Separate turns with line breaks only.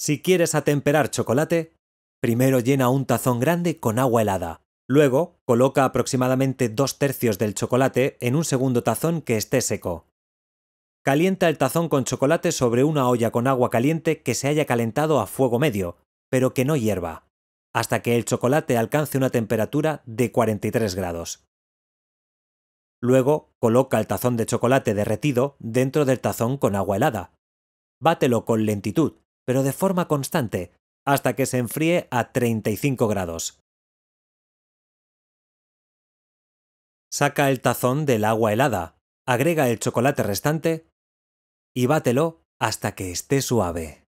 Si quieres atemperar chocolate, primero llena un tazón grande con agua helada. Luego, coloca aproximadamente dos tercios del chocolate en un segundo tazón que esté seco. Calienta el tazón con chocolate sobre una olla con agua caliente que se haya calentado a fuego medio, pero que no hierva, hasta que el chocolate alcance una temperatura de 43 grados. Luego, coloca el tazón de chocolate derretido dentro del tazón con agua helada. Bátelo con lentitud, pero de forma constante, hasta que se enfríe a 35 grados.
Saca el tazón del agua helada, agrega el chocolate restante y bátelo hasta que esté suave.